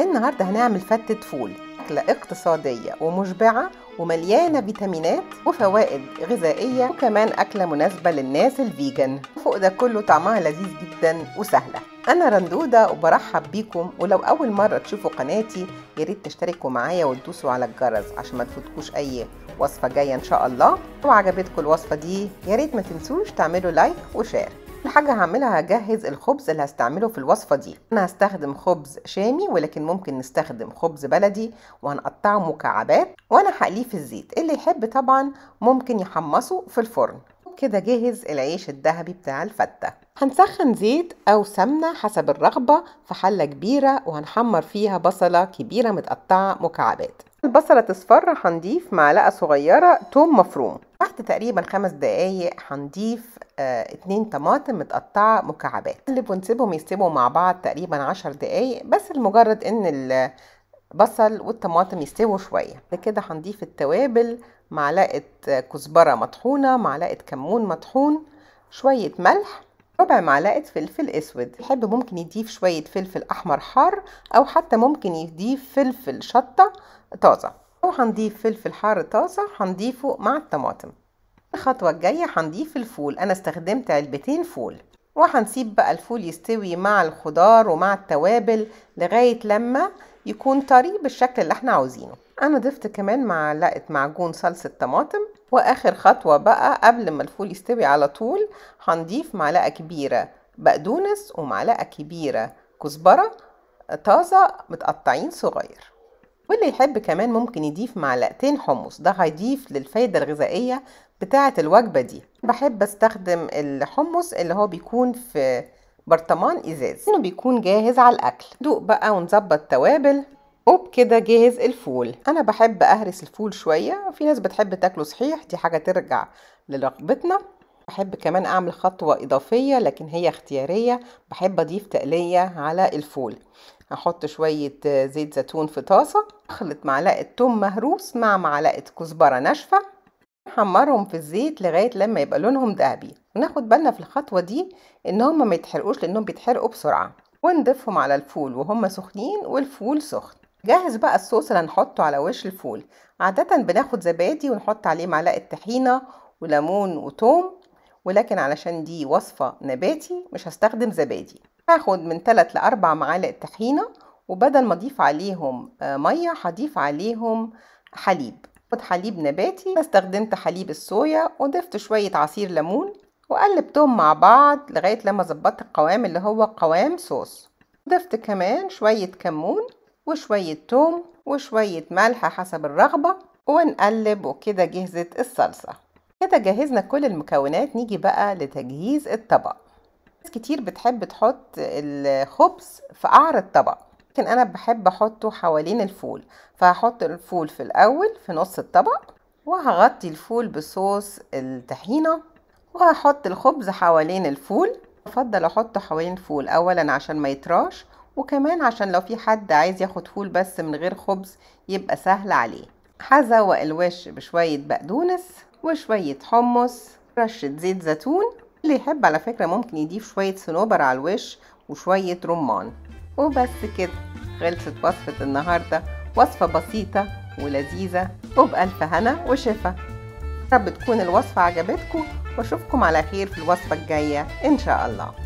النهاردة هنعمل فتة فول أكلة اقتصادية ومشبعة ومليانة فيتامينات وفوائد غذائية وكمان أكلة مناسبة للناس الفيجن فوق ده كله طعمها لذيذ جدا وسهلة أنا رندودة وبرحب بيكم ولو أول مرة تشوفوا قناتي ياريت تشتركوا معايا وتدوسوا على الجرس عشان ما تفوتكوش أي وصفة جاية إن شاء الله لو عجبتكم الوصفة دي ياريت ما تنسوش تعملوا لايك وشير اول حاجه هعملها هجهز الخبز اللي هستعمله في الوصفه دي انا هستخدم خبز شامي ولكن ممكن نستخدم خبز بلدي وهنقطعه مكعبات وانا هقليه في الزيت اللي يحب طبعا ممكن يحمصه في الفرن كده جهز العيش الذهبي بتاع الفتة هنسخن زيت أو سمنة حسب الرغبة في حلة كبيرة وهنحمر فيها بصلة كبيرة متقطعة مكعبات البصلة تصفر هنضيف معلقة صغيرة توم مفروم بعد تقريبا خمس دقايق هنضيف آه، اتنين طماطم متقطعة مكعبات نقلب ونسيبهم يستووا مع بعض تقريبا عشر دقايق بس لمجرد ان البصل والطماطم يستووا شوية بعد كده هنضيف التوابل معلقة كزبرة مطحونة معلقة كمون مطحون شوية ملح ربع معلقة فلفل اسود يحب ممكن يضيف شوية فلفل احمر حار او حتى ممكن يضيف فلفل شطة طازة وهنضيف فلفل حار طازة هنضيفه مع الطماطم الخطوة الجاية هنضيف الفول أنا استخدمت علبتين فول وهنسيب بقى الفول يستوي مع الخضار ومع التوابل لغاية لما يكون طري بالشكل اللي احنا عاوزينه انا ضفت كمان معلقة معجون صلصة طماطم واخر خطوة بقى قبل ما الفول يستوي على طول هنضيف معلقة كبيرة بقدونس ومعلقة كبيرة كزبرة طازة متقطعين صغير واللي يحب كمان ممكن يضيف معلقتين حمص ده هيضيف للفايدة الغذائية بتاعة الوجبة دي بحب استخدم الحمص اللي هو بيكون في برطمان ازاز انه بيكون جاهز على الاكل دوق بقى ونظبط توابل وبكده جاهز الفول انا بحب اهرس الفول شويه وفي ناس بتحب تاكله صحيح دي حاجه ترجع لرغبتنا بحب كمان اعمل خطوه اضافيه لكن هي اختياريه بحب اضيف تقليه على الفول هحط شويه زيت زيتون في طاسه اخلط معلقة توم مهروس مع معلقة كزبرة ناشفة نحمرهم في الزيت لغاية لما يبقى لونهم دهبي وناخد بالنا في الخطوة دي ان هما ما يتحرقوش لانهم بيتحرقوا بسرعة ونضيفهم على الفول وهم سخنين والفول سخن جاهز بقى الصوص اللي هنحطه على وش الفول عادة بناخد زبادي ونحط عليه معلقة طحينة وليمون وتوم ولكن علشان دي وصفة نباتي مش هستخدم زبادي هاخد من 3 ل 4 معالق طحينة وبدل ما اضيف عليهم آه، ميه هضيف عليهم حليب حليب نباتي استخدمت حليب الصويا وضفت شويه عصير ليمون وقلبتهم مع بعض لغايه لما ظبطت القوام اللي هو قوام صوص ضفت كمان شويه كمون وشويه توم وشويه ملح حسب الرغبه ونقلب وكده جهزت الصلصه كده جهزنا كل المكونات نيجي بقى لتجهيز الطبق ناس كتير بتحب تحط الخبز في قعر الطبق لكن انا بحب احطه حوالين الفول فهحط الفول في الاول في نص الطبق وهغطي الفول بصوص الطحينه وهحط الخبز حوالين الفول افضل احطه حوالين الفول اولا عشان ما يتراش وكمان عشان لو في حد عايز ياخد فول بس من غير خبز يبقى سهل عليه هزوق الوش بشويه بقدونس وشويه حمص رشه زيت زيتون اللي يحب على فكره ممكن يضيف شويه صنوبر على الوش وشويه رمان وبس كده خلصت وصفة النهاردة وصفة بسيطة ولذيذة وبألف هنا وشفا رب تكون الوصفة عجبتكم واشوفكم على خير في الوصفة الجاية ان شاء الله